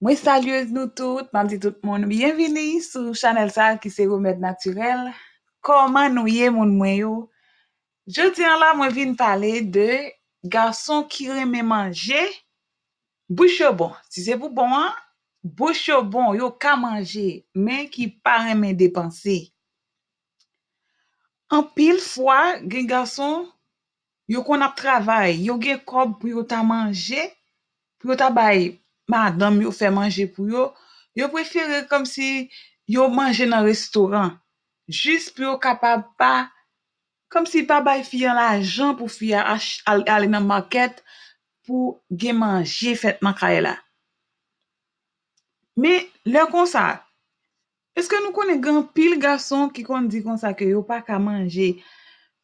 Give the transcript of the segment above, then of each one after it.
Mwen salyez nous tout, mwen dit tout moun bienvenue sou chanel sa qui se Remèd Naturel. Comment nou mon moun mwen yo? Je tiens la mwen vin pale de garçons qui reme manger. bouche bon. Si se bon an, hein? bon yo ka manger mais qui pa reme depanse. En pile fois, gen garçons yo kon ap travay, yo gen kob pou yo ta manje. pou yo tabay ma adam yo fè manje pou yo, yo prefere kom si yo manje nan restoran, jist pou yo kapab pa, kom si pa bay fiyan la ajan pou fiyan alen nan market, pou gen manje fèt man kaya la. Me, lè kon sa, eske nou konen gan pil gason ki kon di kon sa yo pa ka manje,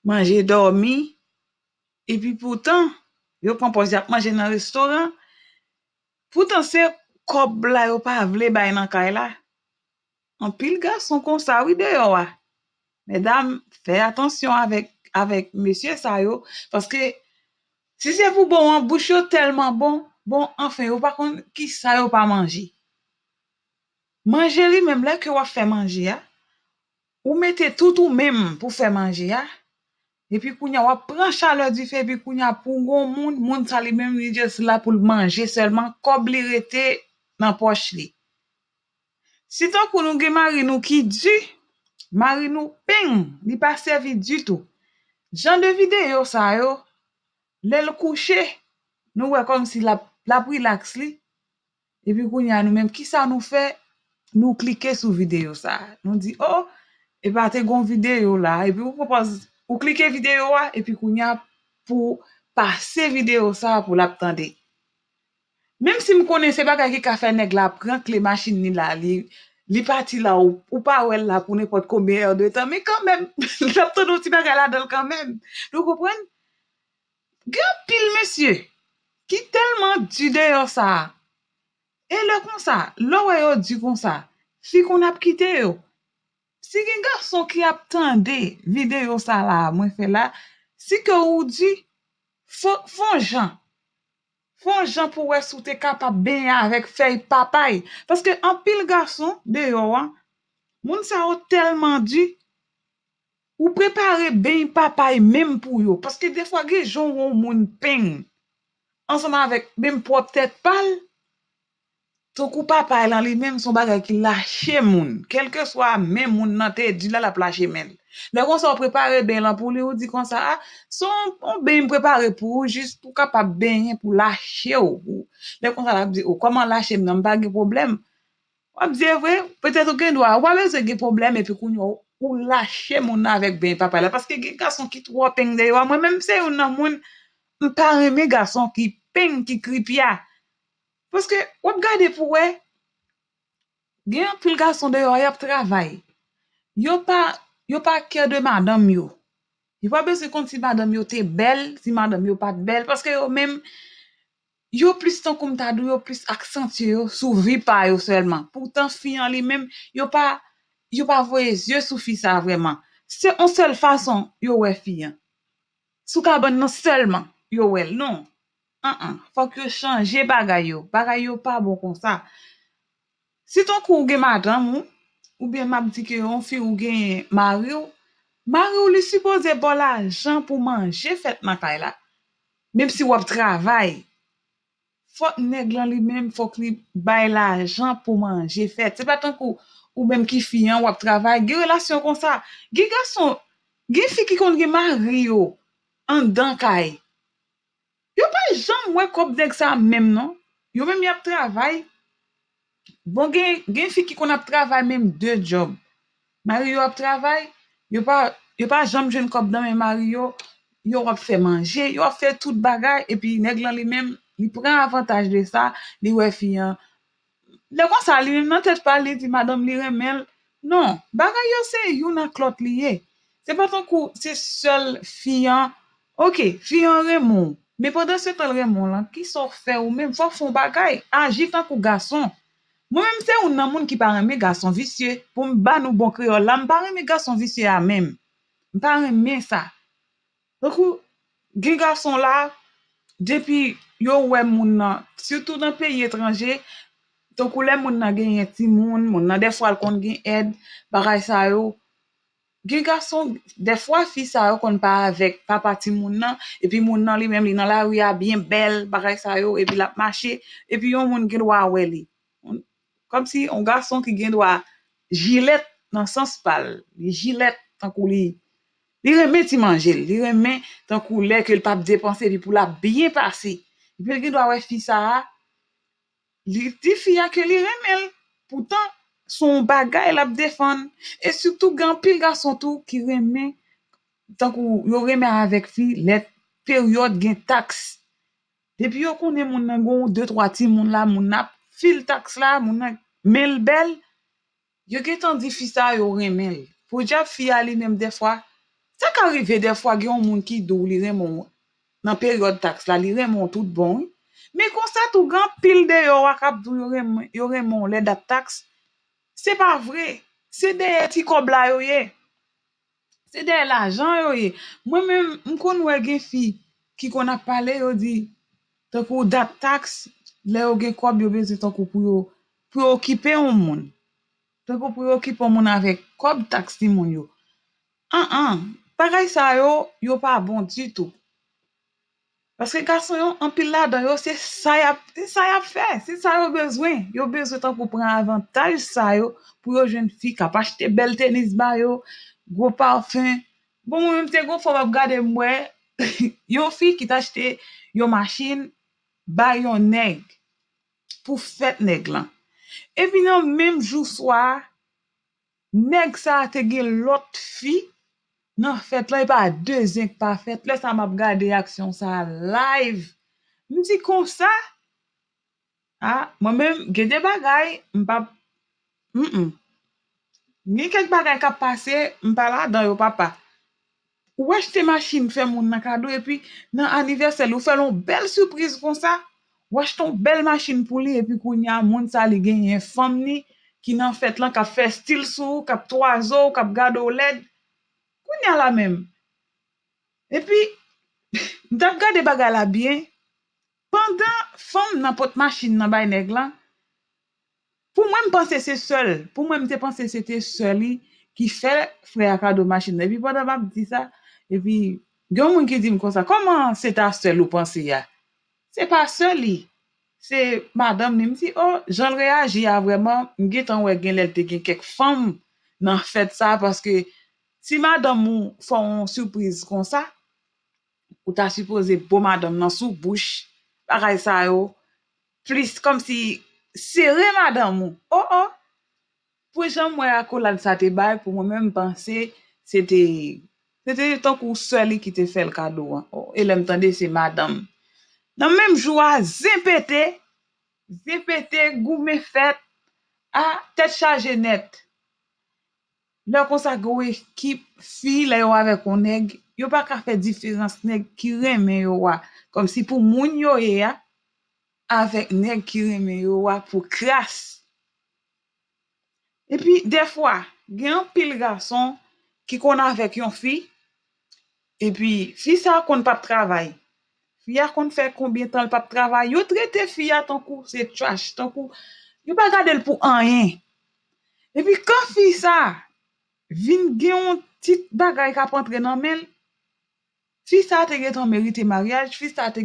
manje dormi, epi poutan, yo kon posyap manje nan restoran, Foutan se kob la yo pa avle bay nan kay la, an pil ga son kon sa ou de yo wa. Medam, fey atansyon avèk mesye sa yo, paske si se pou bon an, boucho telman bon, bon an fe yo, pakon ki sa yo pa manji. Manje li mem la ke wafè manji ya, ou mette tout ou mem pou fè manji ya. Epi kou nya wap pran chale di fe bi kou nya pou ngon moun, moun sa li menm ni dje se la pou l manje, selman kob li rete nan poch li. Siton kou nou gen Marino ki di, Marino ping, li pa servit di tou. Jan de videyo sa yo, lèl kouche, nou wè kon si la pri laks li, epi kou nya nou menm, ki sa nou fe nou klike sou videyo sa. Nou di, oh, epa te gon videyo la, epi wopo posi. Ou klike videyo wa, epi kou nyap pou pa se videyo sa pou lap tande. Mem si m konese bak a ki kafe neg la, pranke le machin ni la, li pati la ou pa ou el la pou ne pot komeye yo do etan, me kanmen, lap tande ou ti bak ala dal kanmen. Do koupwen? Gyo pil mesye, ki telman jide yo sa, e lo kon sa, lo we yo jide kon sa, si kon ap kite yo, Si gen garson ki ap tende videyo sa la, mwen fe la, si ke ou di, fon jan. Fon jan pou wè soute kapa ben ya vek fey papay. Paske an pil garson de yo an, mwen sa ou telman di ou prepare ben papay menm pou yo. Paske defwa gen joun wou mwen pen, ansan avèk menm potet pal. touk ou papay lan li menm son bagay ki lache moun, kelke swa menm moun nan te, di la la plache men. Lè kon sa ou prepare ben lan pou li ou di kon sa a, son ou ben prepare pou ou, jist pou ka pa benye pou lache ou. Lè kon sa la, ou koman lache moun nan, mpa ge problem? Ou ap zè vwe, petèt ou ken dwa, wame zè ge problem, epi koun yo ou lache moun nan vek ben papay lan, paske ge gason ki tro apeng deywa, mwen mwen mse ou nan moun, mpareme gason ki peng, ki kripia, Pweske, wap gade pou we, gen yon pil gason de yo a yap travay, yo pa kèdè madame yo. Yo wabè se konti si madame yo te bel, si madame yo pat bel, pweske yo mèm, yo plis ton koum tadou, yo plis akcent yo, souvi pa yo selman. Poutan fiyan li mèm, yo pa voye, yo souvi sa vreman. Se on sel fason, yo we fiyan. Soukabè nan selman, yo wel, noum. Uh-uh. Fok yo chanje bagay yo. Bagay yo pa bon kon sa. Si ton kou ou gen madan moun, ou ben mab dike yon fi ou gen Mario, Mario li suppose bo la jant pou manje fet matay la. Mem si wap travay. Fok neg lan li mem fok li bay la jant pou manje fet. Se pa ton kou ou menm ki fiyan wap travay, gen relasyon kon sa. Gen fiki kon gen Mario an dankay. Yo pa jom wè kop dek sa mèm, non? Yo mèm yop travay. Bon gen fi ki kon ap travay mèm dè job. Mario yop travay, yo pa jom jen kop dan mèm Mario, yo wop fè manje, yo wop fè tout bagay, epi neg lan li mèm, li prè avantage de sa, li wè fiyan. Le kon sa li mèm nan tèt pa li di madame li remèl. Non, bagay yo se, yo nan klot li ye. Se patan kou se sol fiyan, ok, fiyan remon, Me poda se tel remon lan, ki sor fe ou men, fok fon bakay, anjit an kou gason. Mwen mwen se ou nan moun ki parem me gason visye pou m ban ou bon kriyo lan, parem me gason visye an men. M parem men sa. Fokou, gen gason la, depi yo ouwe moun nan, sotou nan peyi etranje, fokou le moun nan gen yon timoun, moun nan defwal kont gen ed, baray sa yo, gen gason, defwa fi sa yo kon pa avèk, pa pati moun nan, epi moun nan li même li nan la ou ya bien bel, bagay sa yo, epi la mache, epi yon moun gen dwa wè li. On, kom si yon garçon ki gen dwa jilet nan sans pal, li jilet tankou li, li reme ti manjel, li reme que le ke l pap depanse, li pou la bien pase. Epi gen dwa wè fi sa, li ti fi ya ke li remel, poutan, Son baga el ap defan. E surtout gen pil ga son tou ki reme. Tan kou yo reme avek fi let peryode gen taks. Depi yo konen moun nan goun 2-3 tim moun la moun ap. Fil taks la moun nan mel bel. Yo gen tan di fi sa yo reme. Po jap fi alinem defwa. Sak arive defwa gen moun ki dou li remon nan peryode taks la. Li remon tout bon. Men konstat ou gen pil de yo akap yo remon let dat taks. Se pa vre, se de eti kob la yo ye, se de la ajan yo ye. Mwen men mkoun wè gen fi ki kon ap pale yo di, te pou dat taks, le yo gen kob yo bez eto kou pou yo preokipe yon moun. Te pou preokipe yon moun avèk, kob taks di moun yo. An an, paray sa yo, yo pa bon titou. Paske kason yon ampil la dan yo, se sa yap fe, se sa yo bezwen. Yo bezwen tan pou pran avantaj sa yo pou yo jen fi kap achete bel tenis ba yo, gro parfum, bon mwen mwen mwen se gro fwa wap gade mwen. Yo fi ki t'achete yo machin, ba yon neg pou fet neg lan. Epi nan menm jou swa, neg sa a tege lot fi, nan fèt lè e pa de zèk pa fèt lè sa m ap gade aksyon sa live m di kon sa ha mwen m genye bagay m pa m m genye kek bagay kap pase m pa la dan yo papa wèch te machin fè moun nan kado e pi nan aniversel wèch ton bel machin pou li e pi kon ya moun sa li genye fèm ni ki nan fèt lan kap fè stil sou, kap troazou, kap gado led ni ala mem. E pi, dan gade baga la byen, pandan fom nan pot machin nan bay neg lan, pou mwen mwen se pense se se sol, pou mwen mwen se pense se se soli, ki fe fwe akado machin nan, e pi pandan mwen mwen se se se soli, e pi, gen mwen ki di mwen kon sa, koman se ta sel ou pense ya? Se pa soli, se madan mwen mwen se, oh, jen reage ya vweman, mwen getan wè gen lèl te gen kek fom, nan fèd sa, paske, Si madam moun foun souprise kon sa, ou ta suppose pou madam nan sou bouch, paray sa yo, plis kom si seri madam moun, o oh, o, oh. pou jom mwen akou lan sa te bay pou mwen mwen mwen panse, se te, se te ton kou soli ki te fel kado an, o, oh, ele mtande se madam. Nan mwen mjou a, zepete, zepete, gou mwen fet, a, tet chaje nette. La kon sa gowe ki fi la yo ave kon neg, yo pa ka fe difizans neg ki reme yo wa. Kom si pou moun yo e ya, avek neg ki reme yo wa pou kras. E pi defwa, gen pil gason ki kon avek yon fi, e pi fi sa kon pap travay. Fiya kon fe konbien tan pap travay, yo trete fiya ton kou se chash, ton kou yo pa gade l pou an yin. E pi kon fi sa, vin gen yon tit bagay kapantre nan men, fisa te getan merite maryaj, fisa te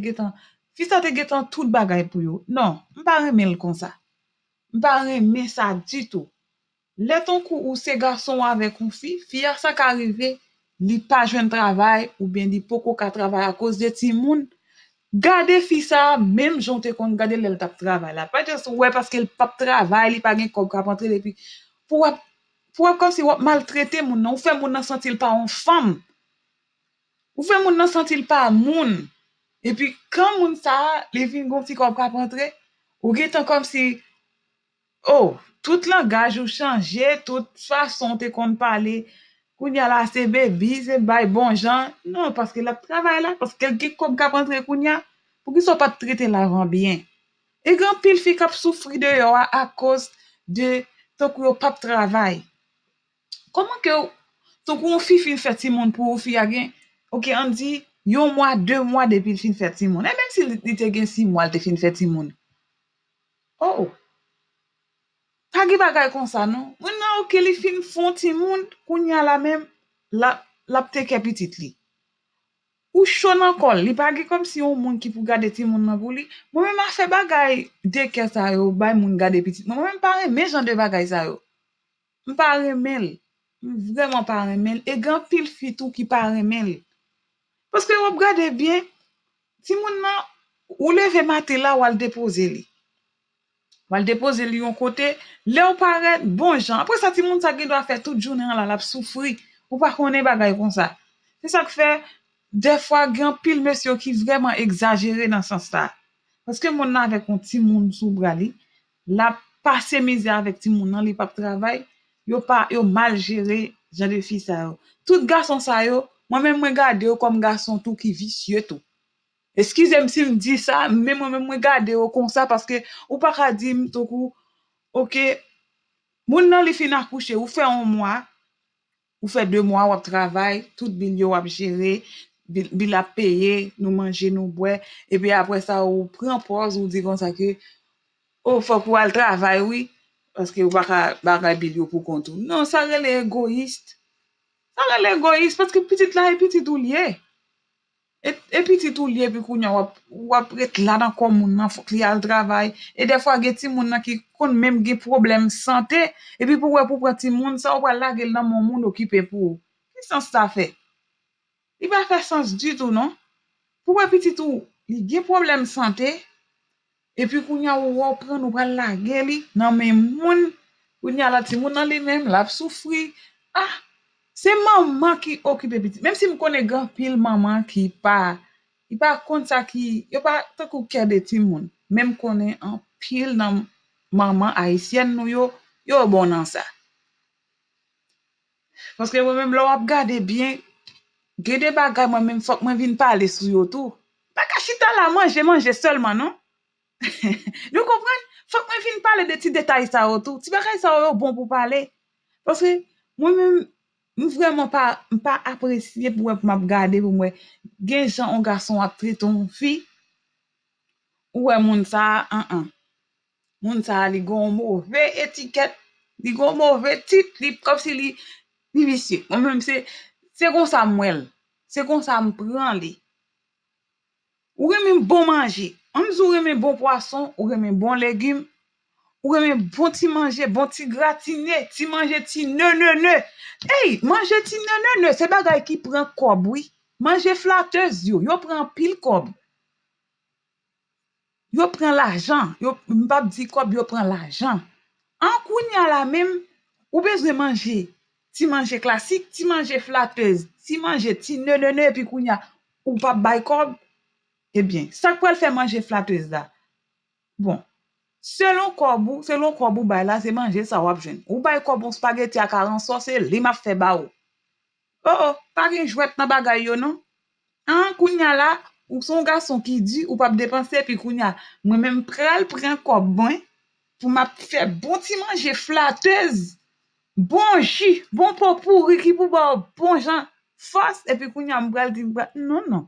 getan tout bagay pou yo. Non, mba remen l kon sa. Mba remen sa dito. Leton kou ou se garson ave kon fi, fia sa ka rive, li pa jwen travay, ou ben di poko ka travay a koz de ti moun, gade fisa, men jonte kon gade lel tap travay la. Pa jen sou, wè paske l pap travay, li pa gen kou kapantre, pou wè, pou an kom si wap maltrete moun an, ou fe moun nan santil pa an fam. Ou fe moun nan santil pa moun. E pi, kan moun sa, le fin gom si kom kapantre, ou ge tan kom si, ou, oh, tout langaj ou chanje, tout fason te kon pale, koun ya la sebe, bize, bay, bon jan, nan, paske la travay la, paske gen kom kapantre koun ya, pou ki so pat trite la ran bien. E gran pil fi kap soufride yo a, a kos de, ton kou yo pap travay. Koman ke oh. non? ou, ton kon ou fi fin fè ti moun pou ou fi agen, ou ki an di, yo mwa, de mwa depil fin fè ti moun, e men si li te gen si mwal de fin fè ti moun. Ou, pagi bagay konsa nou, mwen na ou ke li fin fon ti moun koun ya la men lapteke pitit li. Ou shonan kol, li pagi kom si yon moun ki pou gade ti moun nan vou li, mwen mwen fè bagay dekè sa yo, bay moun gade pitit, mwen mwen pare mè jan de bagay sa yo, mwen pare mèl, Vreman paremel. E gen pil fitou ki paremel. Paske wap gade bien, ti moun nan, ou le ve mate la wale depoze li. Wale depoze li yon kote, le wap parem bon jan. Apre sa ti moun sa gen do a fe tout jounen la, la ap soufri, ou pa kone bagay kon sa. Se sa k fe, defwa gen pil mesyo ki vreman exagere nan san sta. Paske moun nan avek kon ti moun soubra li, la pase mizi avek ti moun nan li pak travay, yo mal jere jan de fi sa yo. Tout garson sa yo, mwame mwen gade yo kom garson tou ki vi sye tou. Eskize m si m di sa, mwame mwen gade yo kon sa, paske ou pa ka di m tou kou, ok, moun nan li fina kouche, ou fe an mwa, ou fe de mwa wap travay, tout bin yo wap jere, bin la peye, nou manje, nou bwe, epi apre sa ou pren pos, ou di van sa ke, ou fok wal travay, wii, Aske waka baray bil yo pou kontou. Non, sa rele egoist. Sa rele egoist, patke pitit la e pitit ou liye. E, e pitit ou liye, pikou nyo wap rete la dan kon moun nan fok li al travay, e defwa ge ti moun nan ki kon mèm ge problem sante, e pi pou wap wap wap ti moun, sa wap wap lage lan moun moun okipe pou. Ki sens ta fe? I ba fè sens di tou, non? Pou wap pitit ou, li ge problem sante, et puis qu'on y a ou reprend nous pas la gueule non mais moun ou y a la ti moun dans les mêmes la souffri ah c'est maman qui occupe petit même si me connais grand pile maman qui pas il pas compte ça qui il pas tant que cœur de tout moun même connais en pile dans maman haïtienne nous yo yo bon dans ça parce que moi même là on regarde bien gade bagay moi même faut que moi vienne parler sur yo tout pas cacher ta la je mange seulement non nou kompren, fok mwen fin pale deti detay sa wotou ti vai rep sa wot bon pou pale mwen mwen mwen mwen vraiment pa apresye pou mwen mwen ap gade pou mwen genjan un gason ap tre ton fi ou e moun sa an an moun sa li gourmou ve etiket li gourmou ve tit li propse li li visye, mwen mwen mwen mwen se se kon sa mwen se kon sa mwen pren li ou mwen mwen bon manji Amz bon ou remen bon poason, ou remen bon legim, ou remen bon ti manje, bon ti gratine, ti manje ti nönönö. Hey, manje ti nönönö, se bagay ki pren kob, oui. Manje flatez yo, yo pren pil kob. Yo pren lajan, yo mbap di kob, yo pren lajan. An koun ya la menm, ou bezwe manje, ti manje klasik, ti manje flatez, ti manje ti nönönö, pi koun ya, ou mbap bay kob. Sak pou el fè manje flatez da. Bon, selon korbou, selon korbou bay la, se manje sa wap jen. Ou bay korbou spageti a karan so, se li ma fè ba ou. Oh, oh, fagin jwet nan bagay yo non. An kounya la, ou son gason ki di, ou pap depanse epi kounya. Mwen men pral pran korbou, pou ma fè bon ti manje flatez. Bon chi, bon popou, rikipou ba ou, bon jan. Fos epi kounya mwel di mwel. Non, non.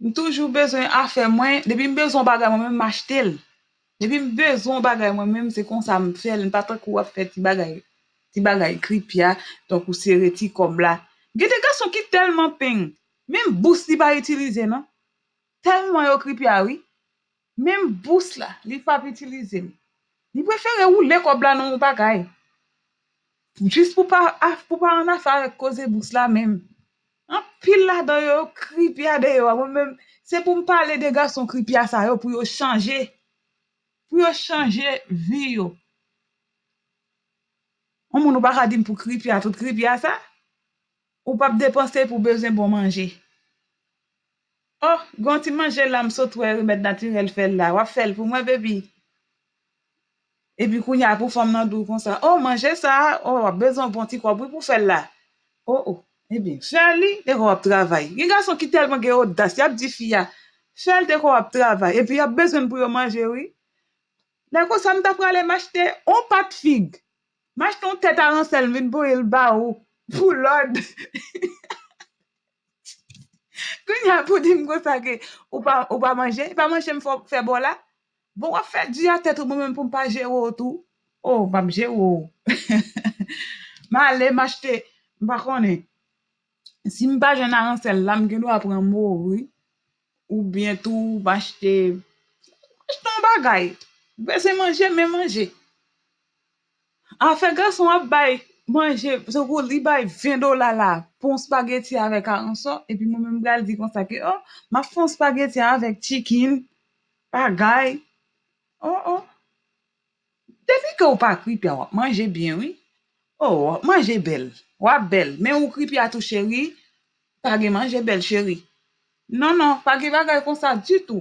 M toujou bezon afe mwen, debi m bezon bagay mwen men m achetel. Debi m bezon bagay mwen men m se kon sa m fèl, m patre kou wap fèl ti bagay kripia, ton kou sereti koumbla. Gè de gason ki telman peng, men m bous li ba itilize nan? Telman yo kripia wè. Men m bous la, li fap itilize. Li prefere ou lek obla nan m bagay. Jist pou pa an afare koze bous la menm. An pil la do yo, krip ya de yo. Se pou m pa ale de ga son krip ya sa, yo pou yo chanje. Pou yo chanje vi yo. O moun ou pa kha di m pou krip ya, tout krip ya sa. Ou pa p depanse pou bezen pou manje. Oh, gantin manje la m sotwe, remèd naturel fel la. Wap fel pou mwen bebi. E bi kounya pou fèm nan dou kon sa. Oh, manje sa. Oh, wap bezen pou an ti kwa pou pou fel la. Oh, oh. E bin, chan li de kwa wap travay. Giga son ki telman ge wot das, yap di fiya. Chan li de kwa wap travay. E bin, yap bezon pou yo manje woy. Lako, sa m da kwa le machete on pat fig. Machete yon tet aransel min pou yil ba wou. Pou lod. Kwen yon poudim kwa sa ke ou pa manje. Ou pa manje m fè bo la. Bon wap fè di ya tet ou m pou m pa jè wot ou. Ou, m pa m jè wot. Ma le machete. M pa koni. Si mi baje nan ansel la, mi genou apren mou, oui. Ou bientou, bache te, bache ton bagay. Bese manje, me manje. Afen, gaso, wap bay manje, se wou li bay vindo lala, pon spageti avèk a anson, epi mou mèm gal di konsa ke, oh, ma pon spageti avèk chikin, pagay, oh, oh. Depi ke wap akwip ya wap, manje bien, oui. Oh, wap, manje bel. Wap bel, men ou kripi atou cheri, fage manje bel cheri. Non, non, fage wakay kon sa du tou.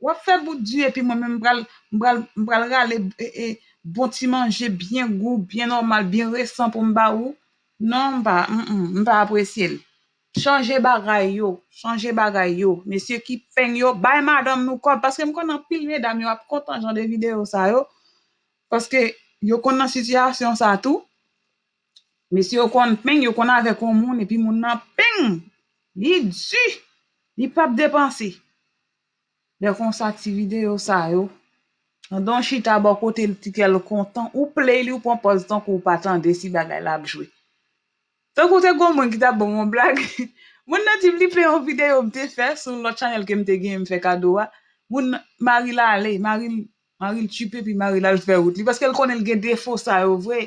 Wap febou diye, pi mwen mwen mbral, mbral, mbral, mbral le e, boti manje bien gou, bien normal, bien resan pou mba ou. Non, mba, mba, mm, mm, mba apresye. Chanje baray yo, chanje baray yo. Mesye ki pen yo, bay ma dam nou kop, paske m kon nan pil me dam yo ap kontan jan de videyo sa yo. Paske yo kon nan sityasyon sa tou, Mesi yo kon pen, yo kon a rekon moun, epi moun nan pen, ni dji, ni pap depansi. Lè kon sati videyo sa yo, an don chita ba kote l'ti kèl kontan, ou ple li ou pon poziton kou patan de si bagay la bjwe. Ton kote goun moun ki ta bon moun blag, moun nan ti vli ple yon videyo mte fè, son lò chan elke mte gen yon fè kado wa, moun maril a le, maril tupè pi maril al fè out li, paske l kon el gen defo sa yo vwe,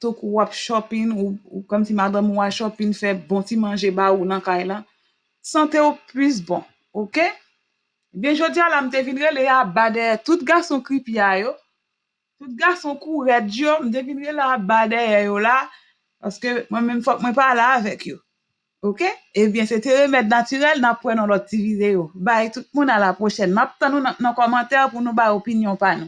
tok wap shopping ou, comme si madame wap shopping fait bon si manger ba ou nan kay santé sante ou plus bon, ok? bien jodi ala la vinre le ya bade, tout garçon kripi ya yo, tout garçon sont red yo, mte la bade ya yo la, que moi même fok mwen pa la avec yo, ok? Eh bien c'était remède naturel nan point dans vidéo vidéo bye tout moun à la prochaine tan nou nan, nan commentaires pou nou ba opinion. pa nou.